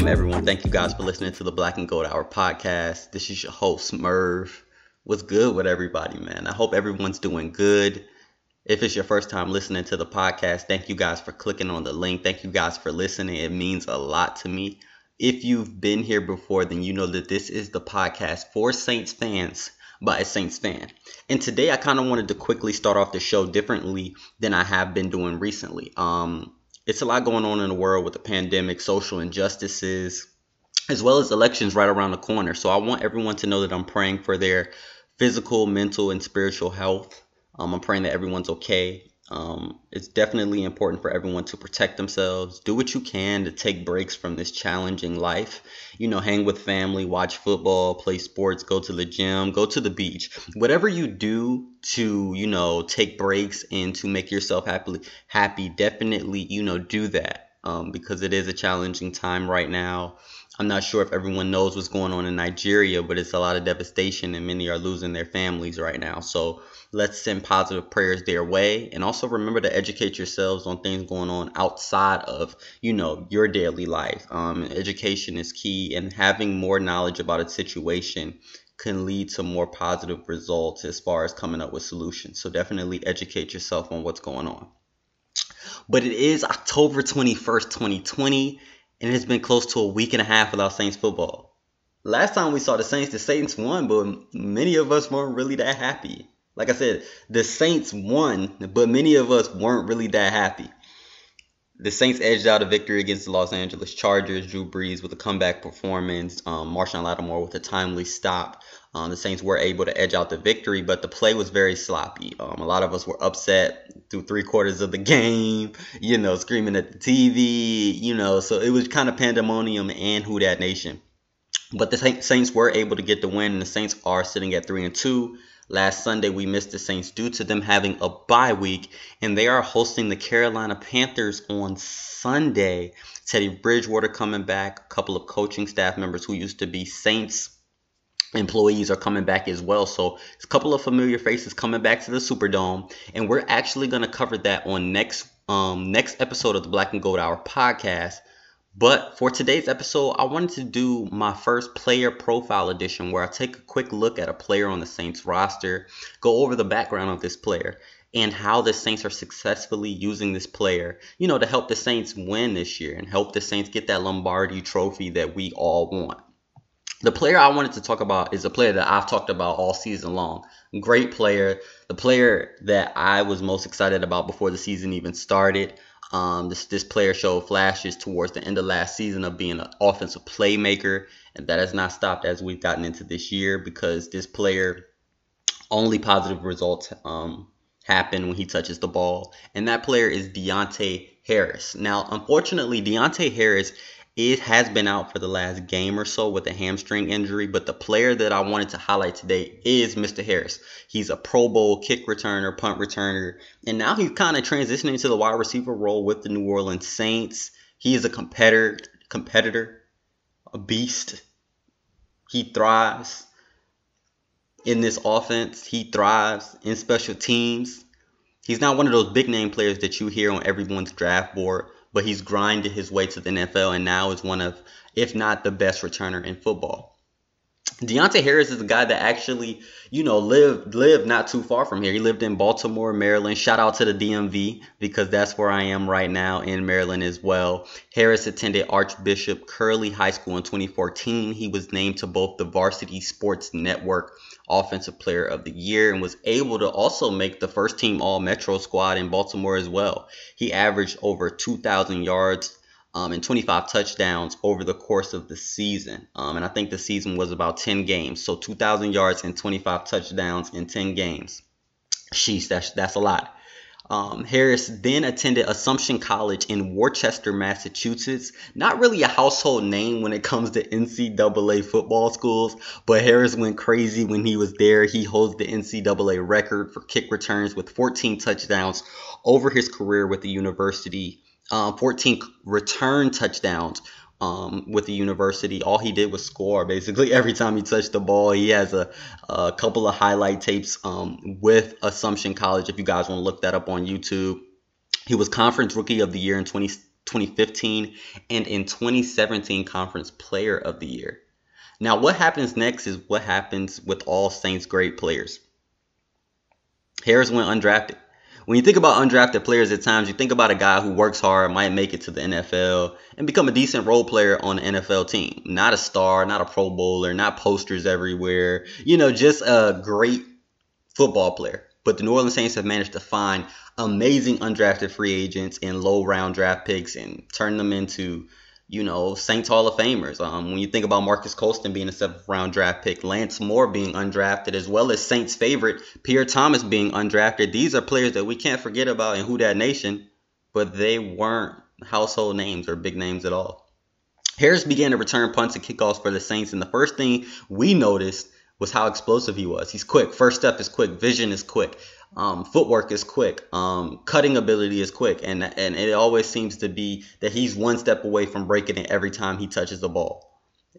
welcome everyone. Thank you guys for listening to the Black and Gold Hour podcast. This is your host, Merv. What's good with everybody, man? I hope everyone's doing good. If it's your first time listening to the podcast, thank you guys for clicking on the link. Thank you guys for listening. It means a lot to me. If you've been here before, then you know that this is the podcast for Saints fans by a Saints fan. And today I kind of wanted to quickly start off the show differently than I have been doing recently. Um it's a lot going on in the world with the pandemic, social injustices, as well as elections right around the corner. So I want everyone to know that I'm praying for their physical, mental, and spiritual health. Um, I'm praying that everyone's okay um, it's definitely important for everyone to protect themselves. Do what you can to take breaks from this challenging life. You know, hang with family, watch football, play sports, go to the gym, go to the beach. Whatever you do to, you know, take breaks and to make yourself happy, happy definitely, you know, do that um, because it is a challenging time right now. I'm not sure if everyone knows what's going on in Nigeria, but it's a lot of devastation and many are losing their families right now. So let's send positive prayers their way. And also remember to educate yourselves on things going on outside of, you know, your daily life. Um, education is key and having more knowledge about a situation can lead to more positive results as far as coming up with solutions. So definitely educate yourself on what's going on. But it is October 21st, 2020 and it's been close to a week and a half without Saints football. Last time we saw the Saints, the Saints won, but many of us weren't really that happy. Like I said, the Saints won, but many of us weren't really that happy. The Saints edged out a victory against the Los Angeles Chargers. Drew Brees with a comeback performance. Um, Marshawn Lattimore with a timely stop. Um, the Saints were able to edge out the victory, but the play was very sloppy. Um, a lot of us were upset through three quarters of the game, you know, screaming at the TV, you know, so it was kind of pandemonium and who that nation. But the Saints were able to get the win, and the Saints are sitting at three and two. Last Sunday, we missed the Saints due to them having a bye week, and they are hosting the Carolina Panthers on Sunday. Teddy Bridgewater coming back, a couple of coaching staff members who used to be Saints employees are coming back as well. So a couple of familiar faces coming back to the Superdome, and we're actually going to cover that on next um, next episode of the Black and Gold Hour podcast. But for today's episode, I wanted to do my first player profile edition where I take a quick look at a player on the Saints roster, go over the background of this player, and how the Saints are successfully using this player, you know, to help the Saints win this year and help the Saints get that Lombardi trophy that we all want. The player I wanted to talk about is a player that I've talked about all season long. Great player. The player that I was most excited about before the season even started. Um, this, this player showed flashes towards the end of last season of being an offensive playmaker, and that has not stopped as we've gotten into this year because this player only positive results um, happen when he touches the ball, and that player is Deontay Harris. Now, unfortunately, Deontay Harris it has been out for the last game or so with a hamstring injury, but the player that I wanted to highlight today is Mr. Harris. He's a Pro Bowl kick returner, punt returner, and now he's kind of transitioning to the wide receiver role with the New Orleans Saints. He is a competitor, competitor, a beast. He thrives in this offense. He thrives in special teams. He's not one of those big name players that you hear on everyone's draft board, but he's grinded his way to the NFL and now is one of, if not the best returner in football. Deontay Harris is a guy that actually, you know, lived lived not too far from here. He lived in Baltimore, Maryland. Shout out to the DMV because that's where I am right now in Maryland as well. Harris attended Archbishop Curley High School in 2014. He was named to both the Varsity Sports Network Offensive Player of the Year and was able to also make the first team All Metro squad in Baltimore as well. He averaged over 2,000 yards um, and 25 touchdowns over the course of the season. Um, and I think the season was about 10 games. So 2,000 yards and 25 touchdowns in 10 games. Sheesh, that's, that's a lot. Um, Harris then attended Assumption College in Worcester, Massachusetts. Not really a household name when it comes to NCAA football schools, but Harris went crazy when he was there. He holds the NCAA record for kick returns with 14 touchdowns over his career with the university, uh, 14 return touchdowns um, with the university. All he did was score basically every time he touched the ball. He has a, a couple of highlight tapes um, with Assumption College if you guys want to look that up on YouTube. He was Conference Rookie of the Year in 20, 2015 and in 2017 Conference Player of the Year. Now, what happens next is what happens with all Saints great players. Harris went undrafted. When you think about undrafted players at times, you think about a guy who works hard, might make it to the NFL, and become a decent role player on an NFL team. Not a star, not a Pro Bowler, not posters everywhere. You know, just a great football player. But the New Orleans Saints have managed to find amazing undrafted free agents and low round draft picks and turn them into you know, Saints Hall of Famers. Um, when you think about Marcus Colston being a seventh round draft pick, Lance Moore being undrafted, as well as Saints' favorite, Pierre Thomas being undrafted, these are players that we can't forget about in Who That Nation, but they weren't household names or big names at all. Harris began to return punts and kickoffs for the Saints, and the first thing we noticed was how explosive he was. He's quick. First step is quick. Vision is quick. Um, footwork is quick. Um, cutting ability is quick, and and it always seems to be that he's one step away from breaking it every time he touches the ball.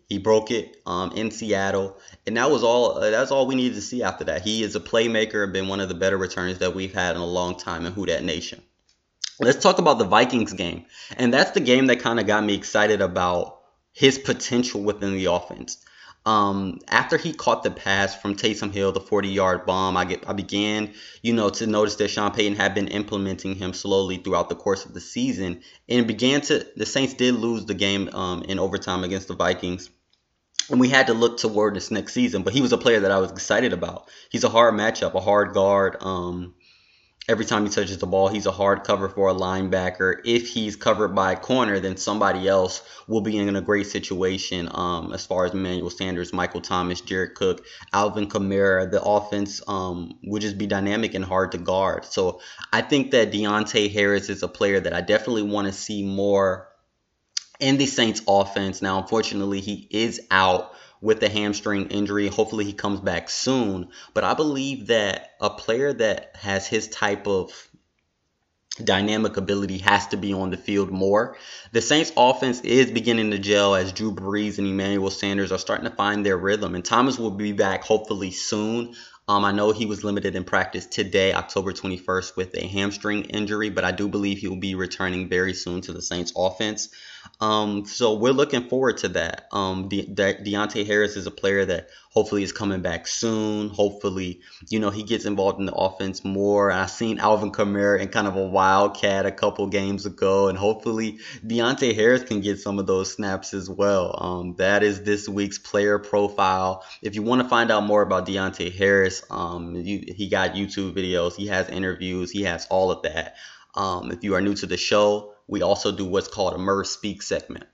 He broke it um, in Seattle, and that was all. Uh, that's all we needed to see after that. He is a playmaker, been one of the better returners that we've had in a long time in Who That Nation. Let's talk about the Vikings game, and that's the game that kind of got me excited about his potential within the offense. Um, after he caught the pass from Taysom Hill, the 40-yard bomb, I get I began, you know, to notice that Sean Payton had been implementing him slowly throughout the course of the season, and began to the Saints did lose the game um, in overtime against the Vikings. And we had to look toward this next season, but he was a player that I was excited about. He's a hard matchup, a hard guard. Um, every time he touches the ball, he's a hard cover for a linebacker. If he's covered by a corner, then somebody else will be in a great situation um, as far as Emmanuel Sanders, Michael Thomas, Jared Cook, Alvin Kamara. The offense um, would just be dynamic and hard to guard. So I think that Deontay Harris is a player that I definitely want to see more in the Saints offense. Now, unfortunately, he is out with the hamstring injury. Hopefully, he comes back soon. But I believe that a player that has his type of dynamic ability has to be on the field more. The Saints offense is beginning to gel as Drew Brees and Emmanuel Sanders are starting to find their rhythm and Thomas will be back hopefully soon. Um, I know he was limited in practice today, October 21st, with a hamstring injury, but I do believe he will be returning very soon to the Saints offense. Um, so we're looking forward to that. Um, De-, De- Deontay Harris is a player that hopefully is coming back soon. Hopefully, you know, he gets involved in the offense more. I seen Alvin Kamara in kind of a wildcat a couple games ago, and hopefully Deontay Harris can get some of those snaps as well. Um, that is this week's player profile. If you want to find out more about Deontay Harris, um, you, he got YouTube videos, he has interviews, he has all of that. Um, if you are new to the show, we also do what's called a MERS Speak segment.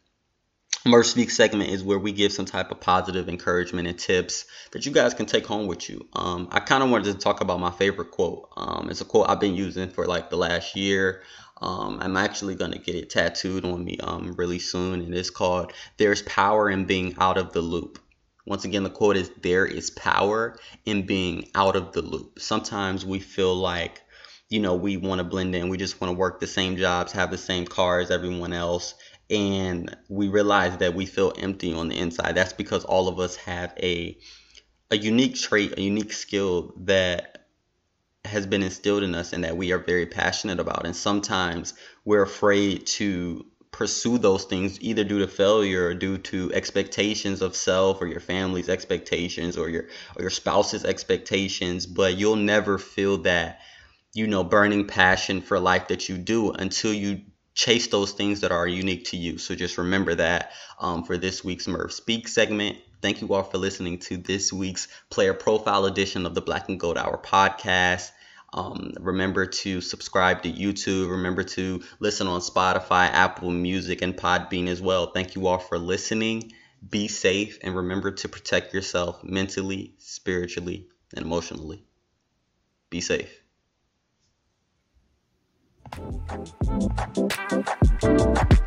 MERS Speak segment is where we give some type of positive encouragement and tips that you guys can take home with you. Um, I kind of wanted to talk about my favorite quote. Um, it's a quote I've been using for like the last year. Um, I'm actually going to get it tattooed on me um, really soon, and it's called There's Power in Being Out of the Loop. Once again, the quote is There is power in being out of the loop. Sometimes we feel like you know, we want to blend in. We just want to work the same jobs, have the same car as everyone else. And we realize that we feel empty on the inside. That's because all of us have a a unique trait, a unique skill that has been instilled in us and that we are very passionate about. And sometimes we're afraid to pursue those things either due to failure or due to expectations of self or your family's expectations or your or your spouse's expectations but you'll never feel that you know, burning passion for life that you do until you chase those things that are unique to you. So just remember that um, for this week's Merv Speak segment. Thank you all for listening to this week's player profile edition of the Black and Gold Hour podcast. Um, remember to subscribe to YouTube. Remember to listen on Spotify, Apple Music, and Podbean as well. Thank you all for listening. Be safe and remember to protect yourself mentally, spiritually, and emotionally. Be safe. Thank you.